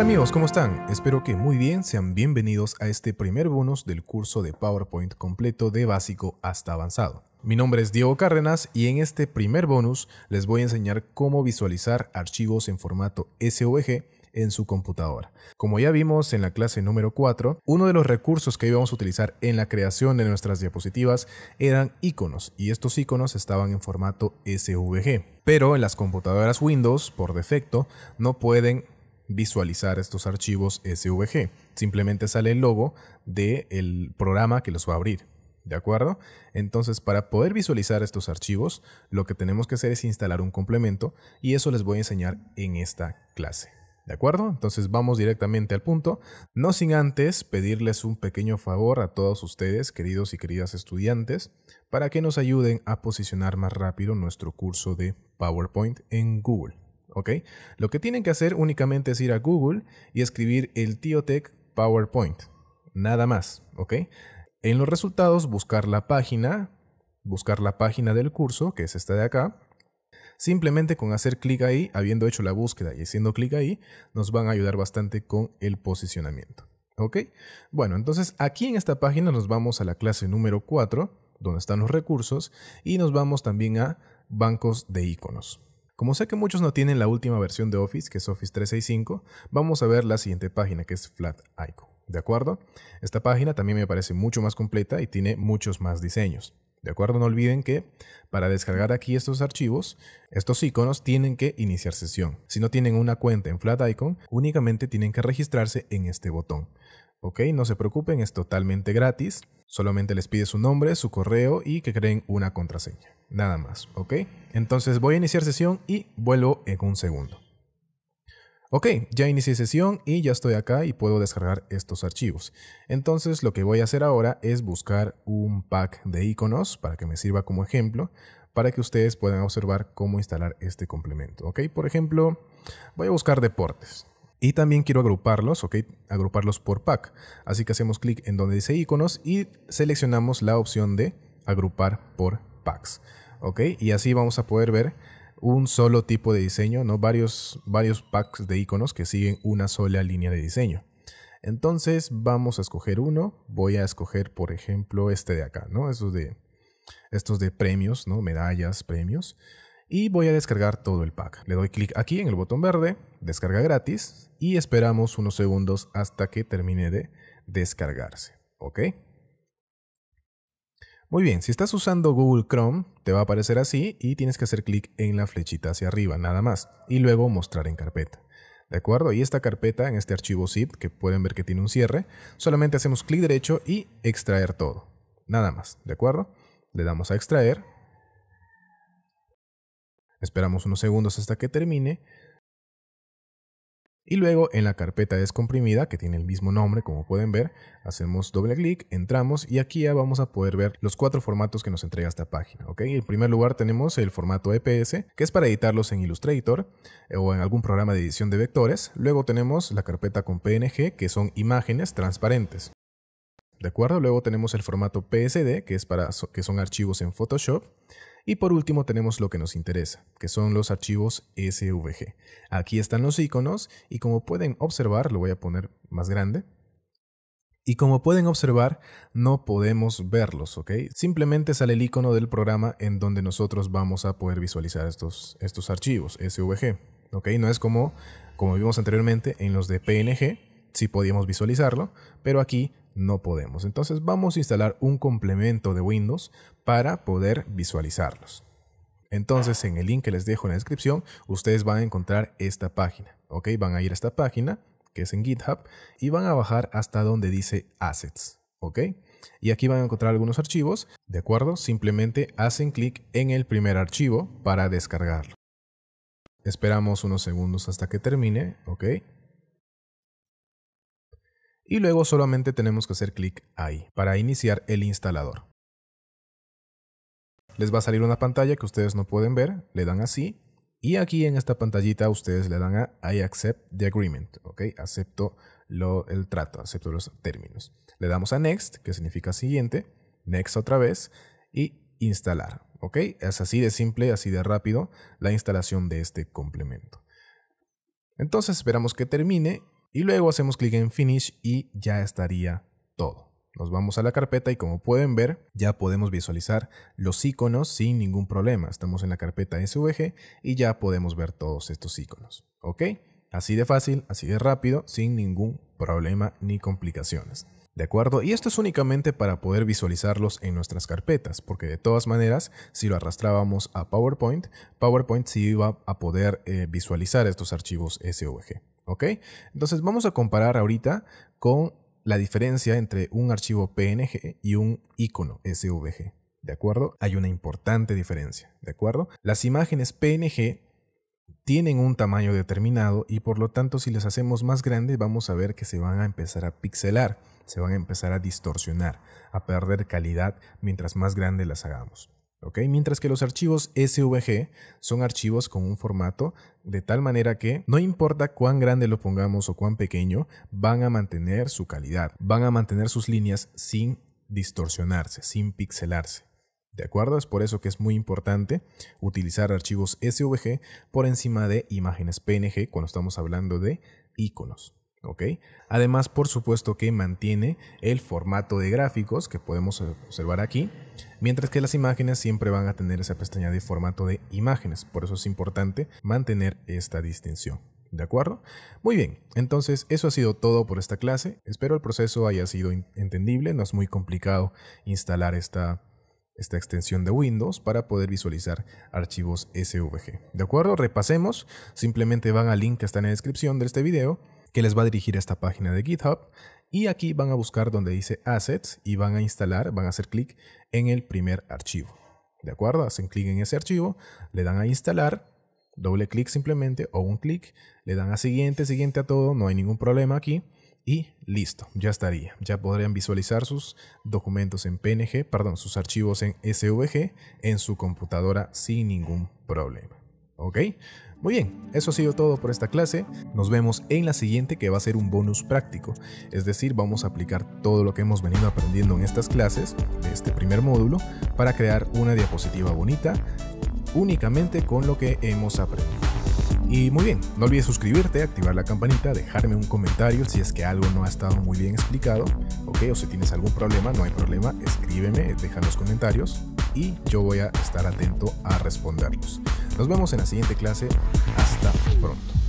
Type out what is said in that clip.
amigos? ¿Cómo están? Espero que muy bien, sean bienvenidos a este primer bonus del curso de PowerPoint completo de básico hasta avanzado. Mi nombre es Diego Cárdenas y en este primer bonus les voy a enseñar cómo visualizar archivos en formato SVG en su computadora. Como ya vimos en la clase número 4, uno de los recursos que íbamos a utilizar en la creación de nuestras diapositivas eran iconos y estos iconos estaban en formato SVG. Pero en las computadoras Windows, por defecto, no pueden visualizar estos archivos SVG. Simplemente sale el logo del el programa que los va a abrir. ¿De acuerdo? Entonces, para poder visualizar estos archivos, lo que tenemos que hacer es instalar un complemento y eso les voy a enseñar en esta clase. ¿De acuerdo? Entonces vamos directamente al punto, no sin antes pedirles un pequeño favor a todos ustedes, queridos y queridas estudiantes, para que nos ayuden a posicionar más rápido nuestro curso de PowerPoint en Google. ¿ok? Lo que tienen que hacer únicamente es ir a Google y escribir el TioTech PowerPoint, nada más, ¿ok? En los resultados buscar la página, buscar la página del curso, que es esta de acá. Simplemente con hacer clic ahí, habiendo hecho la búsqueda y haciendo clic ahí, nos van a ayudar bastante con el posicionamiento. ¿Ok? Bueno, entonces aquí en esta página nos vamos a la clase número 4, donde están los recursos, y nos vamos también a bancos de iconos. Como sé que muchos no tienen la última versión de Office, que es Office 365, vamos a ver la siguiente página, que es Flat Icon. ¿De acuerdo? Esta página también me parece mucho más completa y tiene muchos más diseños. ¿De acuerdo? No olviden que para descargar aquí estos archivos, estos iconos tienen que iniciar sesión. Si no tienen una cuenta en Flat Icon, únicamente tienen que registrarse en este botón. ¿Ok? No se preocupen, es totalmente gratis. Solamente les pide su nombre, su correo y que creen una contraseña nada más, ¿ok? Entonces voy a iniciar sesión y vuelvo en un segundo. Ok, ya inicié sesión y ya estoy acá y puedo descargar estos archivos. Entonces lo que voy a hacer ahora es buscar un pack de iconos para que me sirva como ejemplo para que ustedes puedan observar cómo instalar este complemento. ¿ok? Por ejemplo, voy a buscar deportes. Y también quiero agruparlos, ¿ok? Agruparlos por pack. Así que hacemos clic en donde dice iconos y seleccionamos la opción de agrupar por packs. ¿ok? Y así vamos a poder ver un solo tipo de diseño, no varios, varios packs de iconos que siguen una sola línea de diseño. Entonces vamos a escoger uno, voy a escoger por ejemplo este de acá, ¿no? Estos de, estos de premios, ¿no? Medallas, premios. Y voy a descargar todo el pack. Le doy clic aquí en el botón verde, descarga gratis, y esperamos unos segundos hasta que termine de descargarse, ¿ok? Muy bien, si estás usando Google Chrome, te va a aparecer así y tienes que hacer clic en la flechita hacia arriba, nada más, y luego mostrar en carpeta. ¿De acuerdo? Y esta carpeta, en este archivo zip, que pueden ver que tiene un cierre, solamente hacemos clic derecho y extraer todo. Nada más, ¿de acuerdo? Le damos a extraer. Esperamos unos segundos hasta que termine. Y luego en la carpeta descomprimida, que tiene el mismo nombre como pueden ver, hacemos doble clic, entramos y aquí ya vamos a poder ver los cuatro formatos que nos entrega esta página. ¿ok? En primer lugar tenemos el formato EPS, que es para editarlos en Illustrator eh, o en algún programa de edición de vectores. Luego tenemos la carpeta con PNG, que son imágenes transparentes. ¿De acuerdo? Luego tenemos el formato PSD, que, es para, que son archivos en Photoshop. Y por último tenemos lo que nos interesa, que son los archivos SVG. Aquí están los iconos y como pueden observar, lo voy a poner más grande, y como pueden observar, no podemos verlos, ¿ok? Simplemente sale el icono del programa en donde nosotros vamos a poder visualizar estos, estos archivos, SVG, ¿ok? No es como, como vimos anteriormente en los de PNG, si podíamos visualizarlo, pero aquí no podemos. Entonces vamos a instalar un complemento de Windows para poder visualizarlos. Entonces en el link que les dejo en la descripción, ustedes van a encontrar esta página. ¿ok? Van a ir a esta página, que es en GitHub, y van a bajar hasta donde dice Assets. ¿ok? Y aquí van a encontrar algunos archivos, ¿de acuerdo? Simplemente hacen clic en el primer archivo para descargarlo. Esperamos unos segundos hasta que termine, ¿ok? y luego solamente tenemos que hacer clic ahí para iniciar el instalador. Les va a salir una pantalla que ustedes no pueden ver, le dan así y aquí en esta pantallita ustedes le dan a I accept the agreement, acepto lo, el trato, acepto los términos. Le damos a next, que significa siguiente, next otra vez y instalar, es así de simple, así de rápido la instalación de este complemento. Entonces esperamos que termine y luego hacemos clic en Finish y ya estaría todo. Nos vamos a la carpeta y como pueden ver, ya podemos visualizar los iconos sin ningún problema. Estamos en la carpeta SVG y ya podemos ver todos estos iconos. ¿Ok? Así de fácil, así de rápido, sin ningún problema ni complicaciones. ¿De acuerdo? Y esto es únicamente para poder visualizarlos en nuestras carpetas, porque de todas maneras, si lo arrastrábamos a PowerPoint, PowerPoint sí iba a poder eh, visualizar estos archivos SVG. Entonces vamos a comparar ahorita con la diferencia entre un archivo PNG y un icono SVG. ¿De acuerdo? Hay una importante diferencia. ¿De acuerdo? Las imágenes PNG tienen un tamaño determinado y por lo tanto si las hacemos más grandes vamos a ver que se van a empezar a pixelar, se van a empezar a distorsionar, a perder calidad mientras más grandes las hagamos mientras que los archivos SVG son archivos con un formato de tal manera que no importa cuán grande lo pongamos o cuán pequeño, van a mantener su calidad, van a mantener sus líneas sin distorsionarse, sin pixelarse. ¿De acuerdo? Es por eso que es muy importante utilizar archivos SVG por encima de imágenes PNG cuando estamos hablando de iconos ok Además, por supuesto que mantiene el formato de gráficos que podemos observar aquí, mientras que las imágenes siempre van a tener esa pestaña de formato de imágenes, por eso es importante mantener esta distinción. ¿De acuerdo? Muy bien, entonces eso ha sido todo por esta clase. Espero el proceso haya sido entendible, no es muy complicado instalar esta, esta extensión de Windows para poder visualizar archivos SVG. ¿De acuerdo? Repasemos, simplemente van al link que está en la descripción de este video que les va a dirigir a esta página de GitHub y aquí van a buscar donde dice Assets y van a instalar, van a hacer clic en el primer archivo. ¿De acuerdo? Hacen clic en ese archivo, le dan a instalar, doble clic simplemente o un clic, le dan a siguiente, siguiente a todo, no hay ningún problema aquí y listo, ya estaría. Ya podrían visualizar sus documentos en PNG, perdón, sus archivos en SVG en su computadora sin ningún problema. ¿Ok? Muy bien, eso ha sido todo por esta clase. Nos vemos en la siguiente que va a ser un bonus práctico. Es decir, vamos a aplicar todo lo que hemos venido aprendiendo en estas clases, de este primer módulo, para crear una diapositiva bonita únicamente con lo que hemos aprendido. Y muy bien, no olvides suscribirte, activar la campanita, dejarme un comentario si es que algo no ha estado muy bien explicado, ok, o si tienes algún problema, no hay problema, escríbeme, deja los comentarios y yo voy a estar atento a responderlos. Nos vemos en la siguiente clase. Hasta pronto.